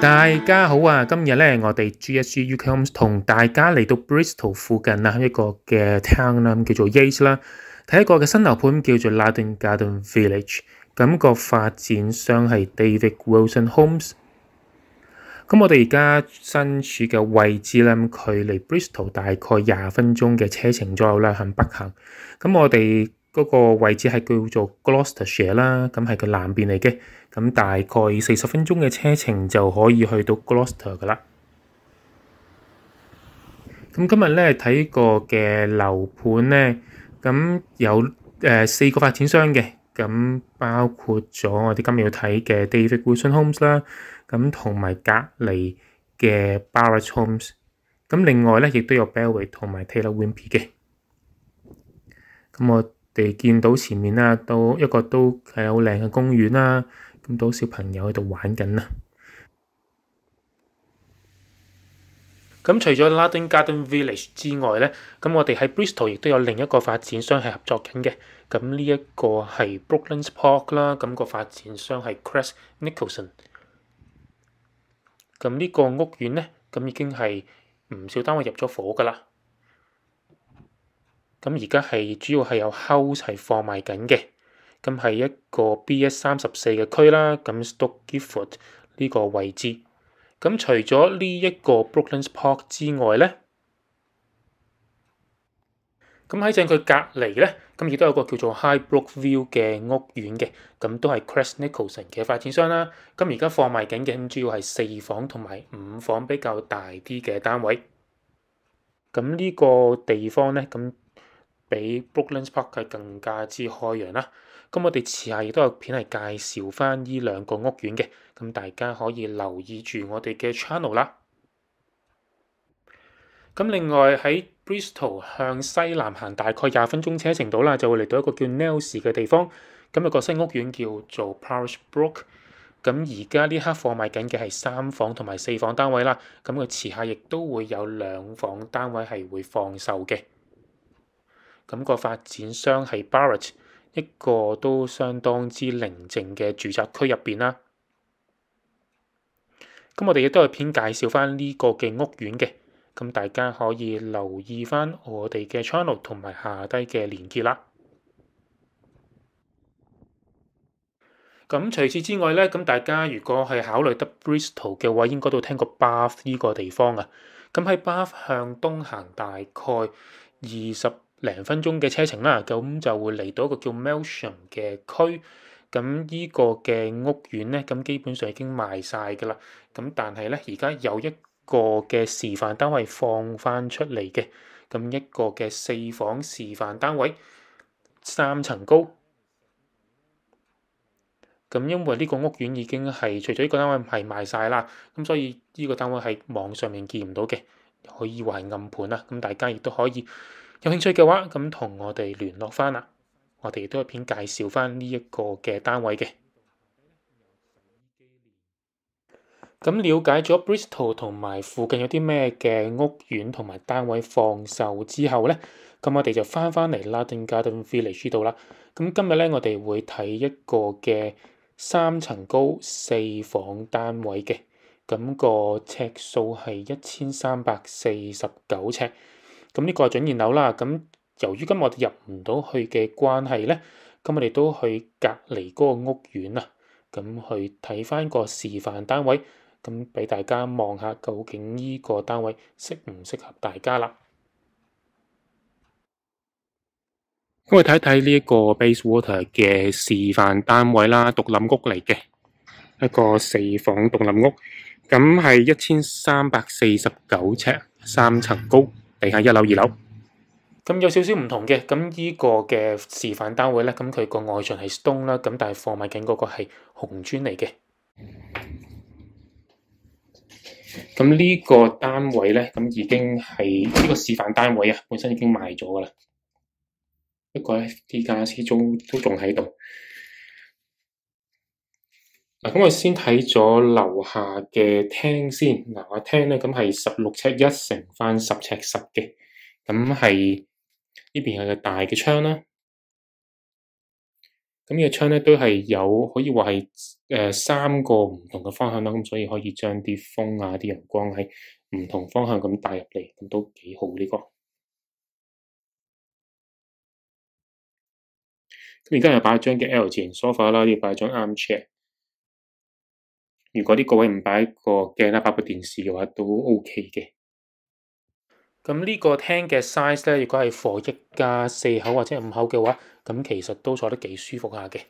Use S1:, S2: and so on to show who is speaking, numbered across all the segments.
S1: 大家好啊！今日咧，我哋 GSG Homes 同大家嚟到 Bristol 附近啊，一个嘅 town 啦，叫做 Yates 啦，睇一个嘅新楼盘叫做 Ladon Garden Village。咁个发展商系 David Wilson Homes。咁我哋而家身处嘅位置咧，距离 Bristol 大概廿分钟嘅车程左右啦，向北行。咁我哋。嗰個位置係叫做 Gloucester s h i r e 啦，咁係佢南邊嚟嘅，咁大概四十分鐘嘅車程就可以去到 Gloucester 噶啦。咁今日咧睇個嘅樓盤咧，咁有誒四個發展商嘅，咁包括咗我哋今日要睇嘅 David Wilson Homes 啦，咁同埋隔離嘅 Barrett Homes，咁另外咧亦都有 Belway 同埋 Taylor Wimpy 嘅，咁我。哋見到前面啦，都一個都係好靚嘅公園啦，咁多小朋友喺度玩緊啦。咁除咗 l a d i n Garden Village 之外咧，咁我哋喺 Bristol 亦都有另一個發展商係合作緊嘅。咁呢一個係 Brooklyn Park 啦，咁個發展商係 Chris Nicholson。咁呢個屋苑咧，咁已經係唔少單位入咗伙噶啦。咁而家係主要係有 house 係放賣緊嘅，咁係一個 B/S 三十四嘅區啦，咁 s t o u g f t o d 呢個位置。咁除咗呢一個 Brooklyn Park 之外咧，咁喺正佢隔離咧，咁亦都有個叫做 High Brook View 嘅屋苑嘅，咁都係 Chris Nicholson 嘅發展商啦。咁而家放賣緊嘅，主要係四房同埋五房比較大啲嘅單位。咁呢個地方咧，咁。比 Brooklands Park 係更加之開揚啦，咁我哋遲下亦都有片係介紹翻呢兩個屋苑嘅，咁大家可以留意住我哋嘅 channel 啦。咁另外喺 Bristol 向西南行大概廿分鐘車程度啦，就會嚟到一個叫 Nels 嘅地方，咁個新屋苑叫做 Parish Brook，咁而家呢刻貨賣緊嘅係三房同埋四房單位啦，咁佢遲下亦都會有兩房單位係會放售嘅。咁個發展商係 Barrett，一個都相當之寧靜嘅住宅區入邊啦。咁我哋亦都有片介紹翻呢個嘅屋苑嘅，咁大家可以留意翻我哋嘅 channel 同埋下低嘅連結啦。咁除此之外咧，咁大家如果係考慮得 Bristol 嘅話，應該都聽過 Bar 呢個地方啊。咁喺 Bar 向東行大概二十。零分鐘嘅車程啦，咁就會嚟到一個叫 Melsham 嘅區。咁依個嘅屋苑咧，咁基本上已經賣晒噶啦。咁但係咧，而家有一個嘅示範單位放翻出嚟嘅，咁一個嘅四房示範單位，三層高。咁因為呢個屋苑已經係除咗呢個單位係賣晒啦，咁所以呢個單位係網上面見唔到嘅，可以話係暗盤啦。咁大家亦都可以。有興趣嘅話，咁同我哋聯絡翻啦，我哋亦都係片介紹翻呢一個嘅單位嘅。咁了解咗 Bristol 同埋附近有啲咩嘅屋苑同埋單位放售之後咧，咁我哋就翻翻嚟拉丁 Garden Village 度啦。咁今日咧，我哋會睇一個嘅三層高四房單位嘅，咁個尺數係一千三百四十九尺。咁呢個係準現樓啦。咁由於今日我哋入唔到去嘅關係咧，咁我哋都去隔離嗰個屋苑啊，咁去睇翻個示範單位，咁俾大家望下究竟呢個單位適唔適合大家啦。咁我睇睇呢一個 base water 嘅示範單位啦，獨立屋嚟嘅一個四房獨立屋，咁係一千三百四十九尺，三層高。地下一樓、二樓，咁有少少唔同嘅。咁依個嘅示範單位咧，咁佢個外牆係 stone 啦，咁但系貨物緊嗰個係紅磚嚟嘅。咁呢個單位咧，咁已經係呢個示範單位啊，本身已經賣咗噶啦。不過咧，啲家先租都仲喺度。嗱，咁我先睇咗楼下嘅厅先。嗱，下厅咧咁系十六尺一乘翻十尺十嘅，咁系呢边有个大嘅窗啦。咁呢个窗咧都系有可以话系诶三个唔同嘅方向啦，咁所以可以将啲风啊、啲阳光喺唔同方向咁带入嚟，咁都几好呢个。咁而家又摆张嘅 L 型 sofa 啦，要摆张 armchair。如果呢個位唔擺個鏡啦，擺部電視嘅話都 OK 嘅。咁呢個廳嘅 size 咧，如果係四一加四口或者五口嘅話，咁其實都坐得幾舒服下嘅。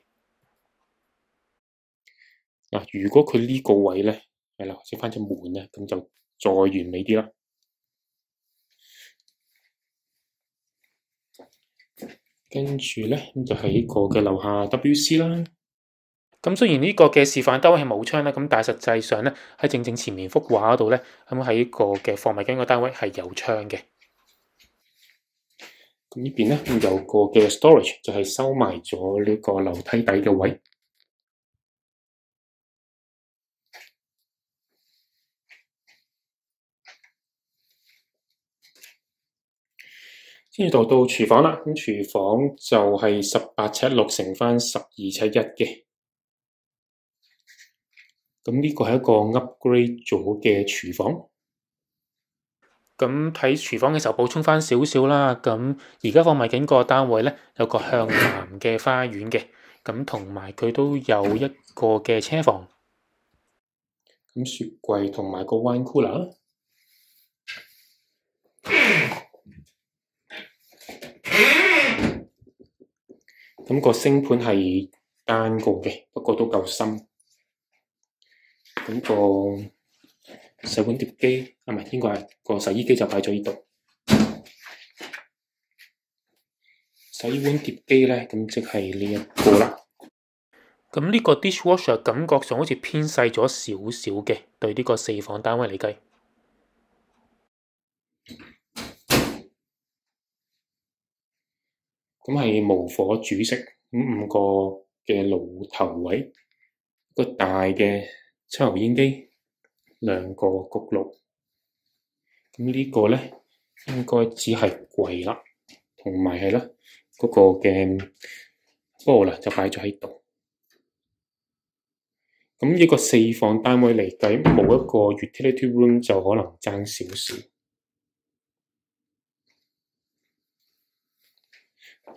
S1: 嗱，如果佢呢個位咧，係啦，即係翻只門咧，咁就再完美啲啦。跟住咧，咁就喺個嘅樓下 WC 啦。咁雖然呢個嘅示範單位係冇窗啦，咁但係實際上咧喺正正前面幅畫嗰度咧，咁喺個嘅放物間個單位係有窗嘅。咁呢邊咧有個嘅 storage 就係收埋咗呢個樓梯底嘅位。跟住到到廚房啦，咁廚房就係十八尺六乘翻十二尺一嘅。咁呢个系一个 upgrade 咗嘅厨房。咁睇厨房嘅时候，补充翻少少啦。咁而家放埋紧个单位咧，有个向南嘅花园嘅。咁同埋佢都有一个嘅车房。咁雪柜同埋个 wine cooler 啦。咁个星盘系单个嘅，不过都够深。个洗碗碟机啊，唔系，应该系个洗衣机就摆咗呢度。洗碗碟机咧，咁即系呢一个啦。咁呢个 dishwasher 感觉上好似偏细咗少少嘅，对呢个四房单位嚟计。咁系无火煮食五五个嘅炉头位，个大嘅。抽油烟机两个焗炉，咁呢个咧应该只系贵啦，同埋系啦，嗰个嘅波啦，就摆咗喺度。咁一个四房单位嚟计，冇一个 utility room 就可能争少少。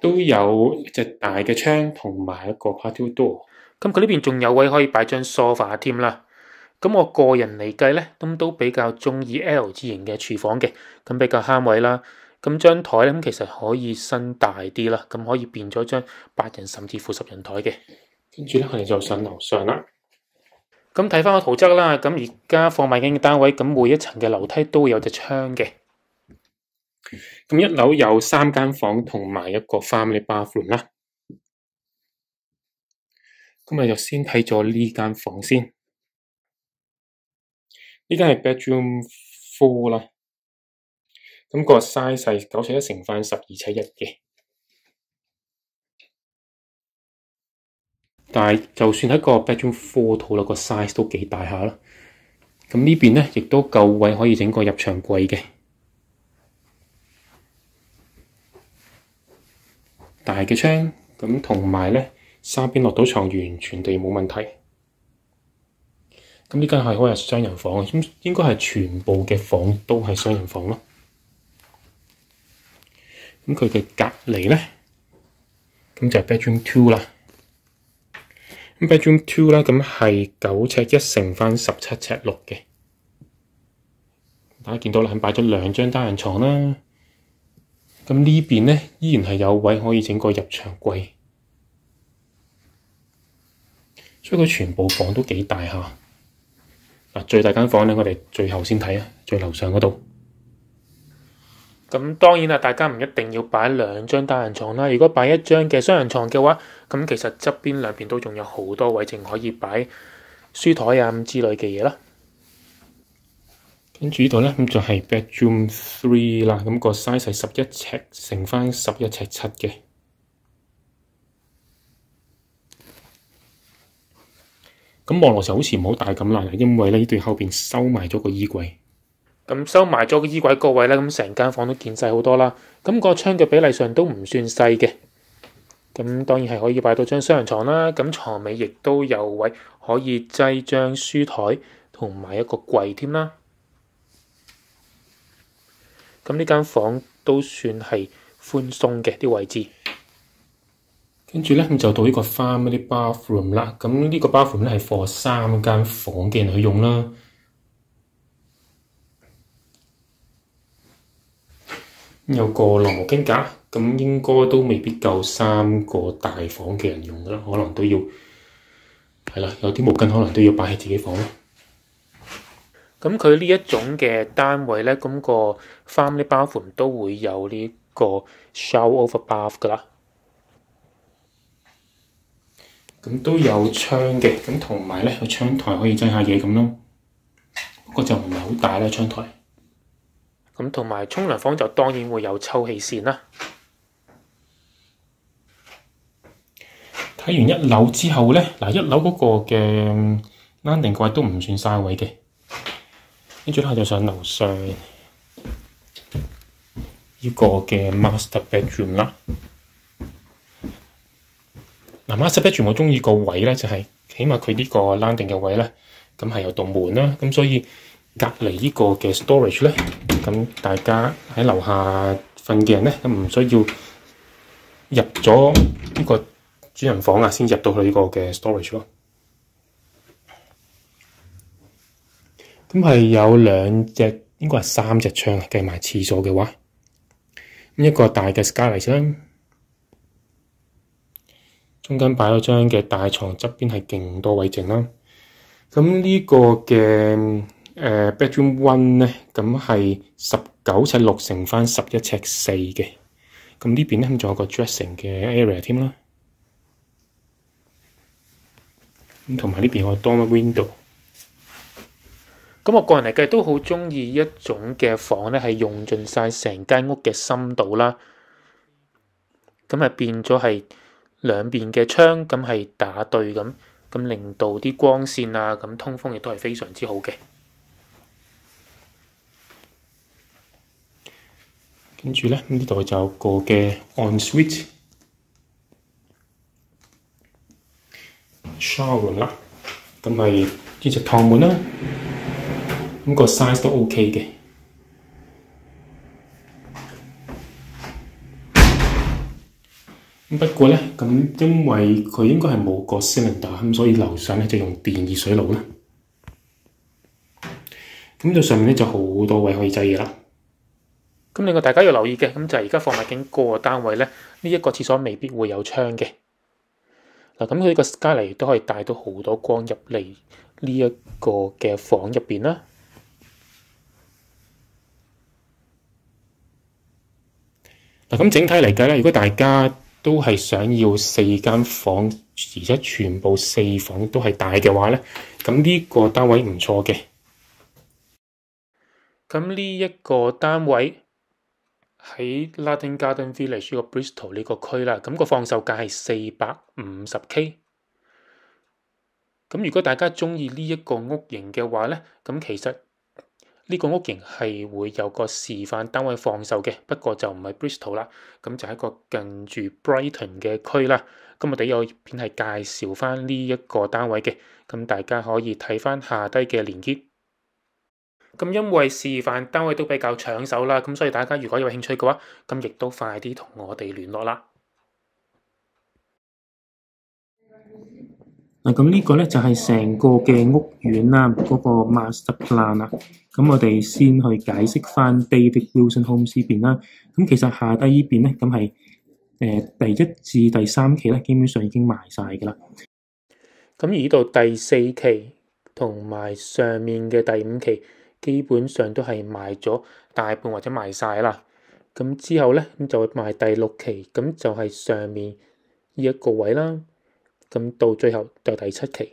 S1: 都有只大嘅窗，同埋一个 part door。咁佢呢边仲有位可以摆张 sofa 添啦。咁我个人嚟计咧，咁都比较中意 L 字型嘅厨房嘅，咁比较悭位啦。咁张台咧，咁其实可以伸大啲啦，咁可以变咗张八人甚至乎十人台嘅。跟住咧，我哋就上楼上啦。咁睇翻个图则啦，咁而家放卖紧嘅单位，咁每一层嘅楼梯都会有只窗嘅。咁一楼有三间房同埋一个 family bathroom 啦。咁啊，就先睇咗呢间房先。依家系 bedroom four 啦，咁个 size 系九尺一乘翻十二尺一嘅。但系就算喺个 bedroom four 套啦，个 size 都几大下啦。咁呢边咧亦都够位可以整个入场柜嘅，大嘅窗，咁同埋咧三边落到床完全地冇问题。咁呢间係可係双人房應咁应该全部嘅房都係双人房咯。咁佢嘅隔離咧，咁就 Bedroom Two 啦。咁 Bedroom Two 咧，咁九尺一乘翻十七尺六嘅。大家見到啦，擺咗兩張單人床啦。咁呢邊呢，依然係有位可以整個入場櫃，所以佢全部房都幾大下。嗱，最大间房咧，我哋最后先睇啊，最楼上嗰度。咁当然啦，大家唔一定要摆两张单人床啦，如果摆一张嘅双人床嘅话，咁其实侧边两边都仲有好多位，净可以摆书台啊之类嘅嘢啦。跟住呢度咧，咁就系 Bedroom Three 啦，咁个 size 系十一尺乘翻十一尺七嘅。咁望落就好似唔好大咁啦，因为咧对后边收埋咗个衣柜，咁收埋咗个衣柜个位咧，咁成间房都见细好多啦。咁个窗嘅比例上都唔算细嘅，咁当然系可以摆到张双人床啦。咁床尾亦都有位可以挤张书台同埋一个柜添啦。咁呢间房都算系宽松嘅啲位置。跟住咧，就到呢個 family bathroom 啦。咁呢個 bathroom 咧係放三間房嘅人去用啦。有個淋浴巾架，咁應該都未必夠三個大房嘅人用啦。可能都要係啦，有啲毛巾可能都要擺喺自己房咯。咁佢呢一種嘅單位咧，咁個 family bathroom 都會有呢個 show over bath 噶啦。咁都有窗嘅，咁同埋咧个窗台可以整下嘢咁咯。不过就唔系好大啦窗台。咁同埋冲凉房就当然会有抽气扇啦。睇完一楼之后咧，嗱一楼嗰个嘅 landing 柜都唔算晒位嘅。跟住咧就上楼上呢个嘅 master bedroom 啦。阿媽十一住我中意個位咧，就係起碼佢呢個 landing 嘅位咧，咁係有道門啦，咁所以隔離呢個嘅 storage 咧，咁大家喺樓下瞓嘅人咧咁唔需要入咗呢個主人房啊，先入到去呢個嘅 storage 咯。咁係有兩隻，應該係三隻窗，計埋廁所嘅話，咁一個大嘅 s g 嚟窗。中间摆咗张嘅大床，侧边系劲多位净啦。咁呢个嘅诶，bedroom one 咧，咁系十九尺六乘翻十一尺四嘅。咁呢边咧仲有个 dressing 嘅 area 添啦。咁同埋呢边 m e r window。咁我个人嚟计都好中意一种嘅房咧，系用尽晒成间屋嘅深度啦。咁啊变咗系。兩邊嘅窗咁係打對咁，咁令到啲光線啊咁通風亦都係非常之好嘅。跟住咧，呢度就有個嘅 on switch shower 啦，咁係呢只堂門啦，咁個 size 都 OK 嘅。不过呢，咁因为佢应该系冇个私淋浴，咁所以楼上呢就用电热水炉啦。咁就上面呢就好多位可以制嘢啦。咁另外大家要留意嘅，咁就系而家放物境个单位呢，呢一个厕所未必会有窗嘅。嗱，咁佢个隔亦都可以带到好多光入嚟呢一个嘅房入边啦。嗱，咁整体嚟计咧，如果大家都係想要四間房，而且全部四房都係大嘅話咧，咁呢個單位唔錯嘅。咁呢一個單位喺 Latin Garden Village 個 Bristol 呢個區啦，咁個放售價係四百五十 k。咁如果大家中意呢一個屋型嘅話咧，咁其實～呢個屋型係會有個示範單位放售嘅，不過就唔係 Bristol 啦，咁就係一個近住 Brighton 嘅區啦。咁我哋有片係介紹翻呢一個單位嘅，咁大家可以睇翻下低嘅連結。咁因為示範單位都比較搶手啦，咁所以大家如果有興趣嘅話，咁亦都快啲同我哋聯絡啦。嗱，咁呢個咧就係成個嘅屋苑啦，嗰個 masterplan 啦。咁我哋先去解釋翻 David Wilson Homes 邊啦。咁其實下低依邊咧，咁係誒第一至第三期咧，基本上已經賣晒噶啦。咁而呢度第四期同埋上面嘅第五期，基本上都係賣咗大半或者賣晒啦。咁之後咧，咁就賣第六期，咁就係上面呢一個位啦。咁到最後就第七期。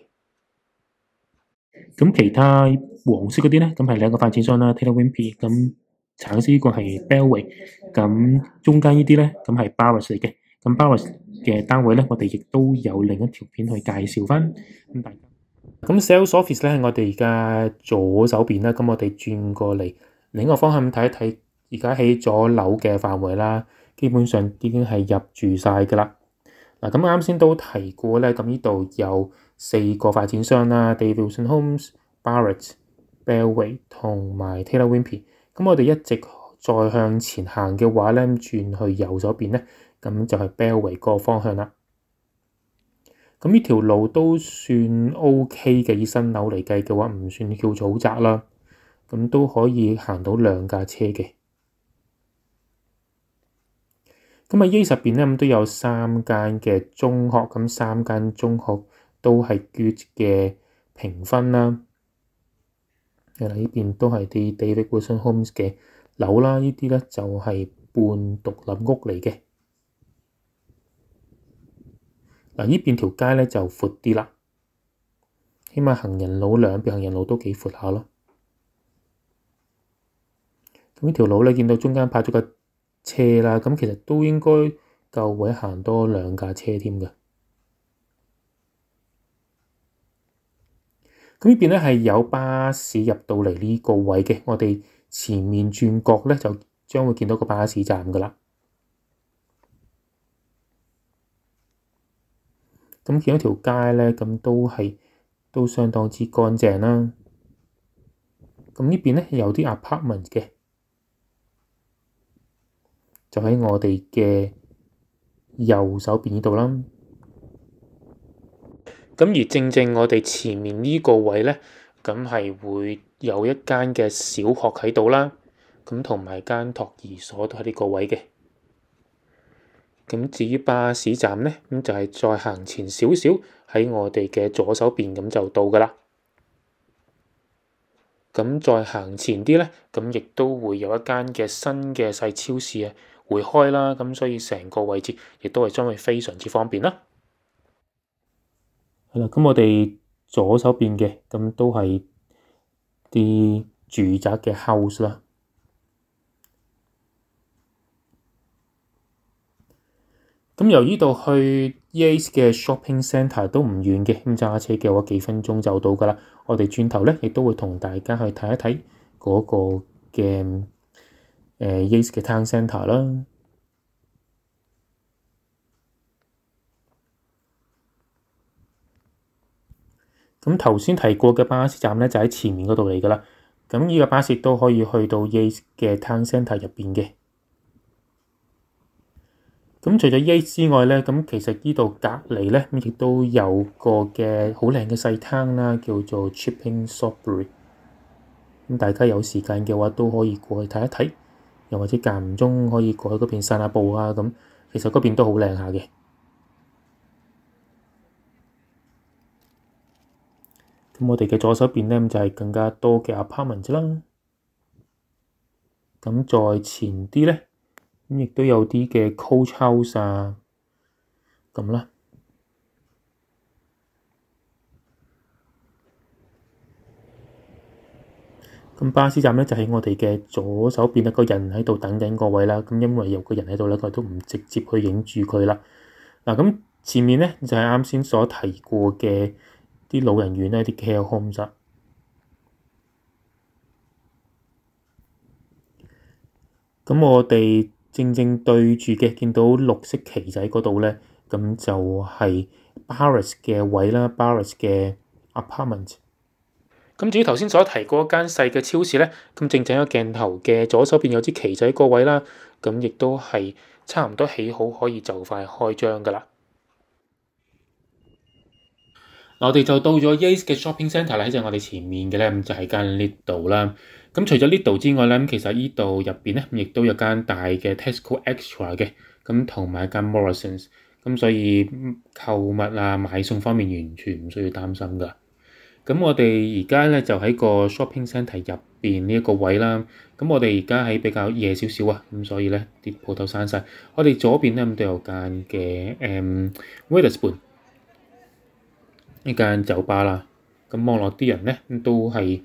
S1: 咁其他黃色嗰啲咧，咁係兩個發展商啦 t l w i m p 咁橙色呢個係 Belway，l 咁中間呢啲咧，咁係 b a r i s 嚟嘅。咁 b a r i s 嘅單位咧，我哋亦都有另一條片去介紹翻。咁大。咁 Sales Office 咧，我哋而家左手邊啦，咁我哋轉過嚟另一個方向睇一睇，而家喺左樓嘅範圍啦，基本上已經係入住晒㗎啦。嗱，咁啱先都提過咧，咁呢度有四個發展商啦，Davidson Homes、Barrett、Belway 同埋 Taylor w i m p y 咁我哋一直再向前行嘅話咧，轉去右手邊咧，咁就係 Belway 個方向啦。咁呢條路都算 OK 嘅，以新樓嚟計嘅話，唔算叫草澤啦。咁都可以行到兩架車嘅。咁啊，A 十邊咧咁都有三間嘅中學，咁三間中學都係 good 嘅評分啦。誒啦，邊都係啲 David Wilson Homes 嘅樓啦，呢啲咧就係半獨立屋嚟嘅。嗱，呢邊條街咧就闊啲啦，起碼行人路兩邊行人路都幾闊下咯。咁呢條路咧，見到中間拍咗個。车啦，咁其实都应该够位行多两架车添嘅。咁呢边咧系有巴士入到嚟呢个位嘅，我哋前面转角咧就将会见到个巴士站噶啦。咁见到条街咧，咁都系都相当之干净啦。咁呢边咧有啲 apartment 嘅。就喺我哋嘅右手邊呢度啦。咁而正正我哋前面呢個位咧，咁係會有一間嘅小學喺度啦。咁同埋間托兒所都喺呢個位嘅。咁至於巴士站咧，咁就係再行前少少喺我哋嘅左手邊咁就到噶啦。咁再行前啲咧，咁亦都會有一間嘅新嘅細超市啊！回開啦，咁所以成個位置亦都係將會非常之方便啦。係啦，咁我哋左手邊嘅咁都係啲住宅嘅 house 啦。咁由呢度去 Yas 嘅 shopping centre 都唔遠嘅，咁揸車嘅話幾分鐘就到噶啦。我哋轉頭咧亦都會同大家去睇一睇嗰個嘅。誒 y e s 嘅 t Centre 啦，咁頭先提過嘅巴士站咧就喺前面嗰度嚟㗎啦。咁呢個巴士都可以去到 y e s 嘅 t Centre 入邊嘅。咁除咗 y e a s 之外咧，咁其實呢度隔離咧亦都有個嘅好靚嘅細攤啦，叫做 Chipping s o d b e r y 咁大家有時間嘅話，都可以過去睇一睇。又或者間唔中可以過去嗰邊散下步啊，咁其實嗰邊都好靚下嘅。咁我哋嘅左手邊咧，就係更加多嘅 apartment 啦。咁再前啲咧，咁亦都有啲嘅 coach house 啊，咁啦。咁巴士站咧就喺我哋嘅左手邊一個人喺度等緊個位啦。咁因為有個人喺度咧，佢都唔直接去影住佢啦。嗱，咁前面咧就係啱先所提過嘅啲老人院啦，啲 care home 啦。咁我哋正正對住嘅，見到綠色旗仔嗰度咧，咁就係 Paris 嘅位啦，Paris 嘅 apartment。咁至於頭先所提嗰間細嘅超市咧，咁正正喺鏡頭嘅左手邊有支旗仔個位啦，咁亦都係差唔多起好，可以就快開張噶啦。我哋就到咗 Yas 嘅 shopping centre 啦，喺我哋前面嘅咧，咁就係間呢度啦。咁除咗呢度之外咧，咁其實呢度入邊咧，亦都有間大嘅 Tesco Extra 嘅，咁同埋間 Morrison，咁所以購物啊、買餸方面完全唔需要擔心噶。咁我哋而家咧就喺個 shopping centre 入邊呢一個位啦。咁我哋而家喺比較夜少少啊，咁所以咧啲鋪頭閂曬。我哋左邊咧咁都有間嘅誒 Waterspoon 呢間酒吧啦。咁望落啲人咧都係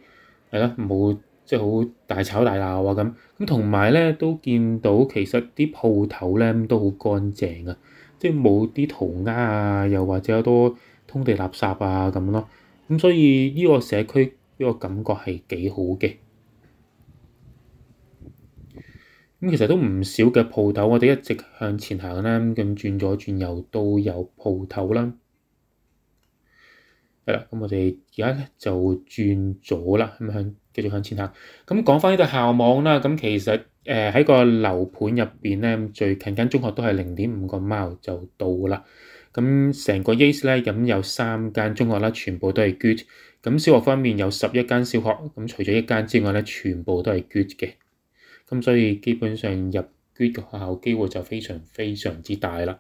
S1: 係咯冇即係好大吵大鬧啊咁。咁同埋咧都見到其實啲鋪頭咧都好乾淨啊，即係冇啲塗鴉啊，又或者多通地垃圾啊咁咯。咁所以呢個社區呢個感覺係幾好嘅。咁其實都唔少嘅鋪頭，我哋一直向前行啦，咁轉左轉右都有鋪頭啦。係啦，咁我哋而家咧就轉左啦，咁向繼續向前行。咁講翻呢個校網啦，咁其實誒喺個樓盤入邊咧，最近間中學都係零點五個 mile 就到啦。咁成個 y a s e 咧，咁有三間中學啦，全部都係 good。咁小學方面有十一間小學，咁除咗一間之外咧，全部都係 good 嘅。咁所以基本上入 good 嘅學校機會就非常非常之大啦。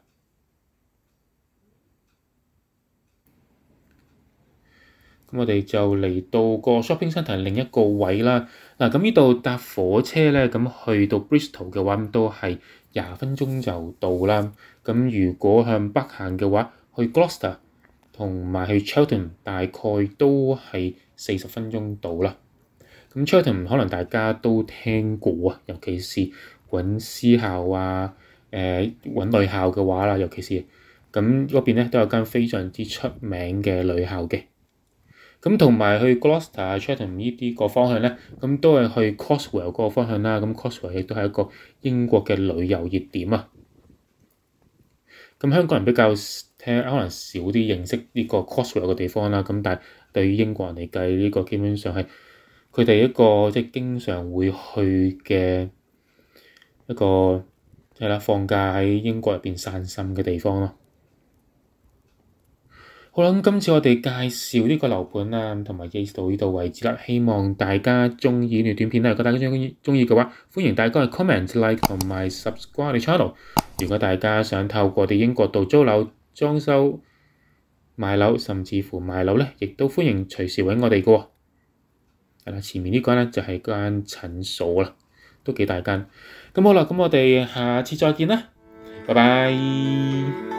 S1: 咁我哋就嚟到個 shopping centre 另一個位啦。嗱，咁呢度搭火車咧，咁去到 Bristol 嘅話，都係廿分鐘就到啦。咁如果向北行嘅話，去 Gloucester 同埋去 Chelten 大概都係四十分鐘到啦。咁 Chelten 可能大家都聽過啊，尤其是揾私校啊，誒揾女校嘅話啦，尤其是咁嗰邊咧都有間非常之出名嘅女校嘅。咁同埋去 Gloucester c h a t n h a m 呢啲個方向咧，咁都係去 Crosswell 嗰個方向啦。咁 Crosswell 亦都係一個英國嘅旅遊熱點啊。咁香港人比較聽可能少啲認識呢個 Crosswell 嘅地方啦。咁但係對於英國人嚟計，呢個基本上係佢哋一個即係經常會去嘅一個係啦，放假喺英國入邊散心嘅地方咯。好啦，咁今次我哋介紹呢個樓盤啦，同埋至到呢度位置啦。希望大家中意呢段短片啦。如果大家中意中意嘅話，歡迎大家 comment、like 同埋 subscribe 我哋 channel。如果大家想透過哋英國度租樓、裝修、買樓，甚至乎賣樓咧，亦都歡迎隨時揾我哋嘅。係啦，前面呢間咧就係間診所啦，都幾大間。咁好啦，咁我哋下次再見啦，拜拜。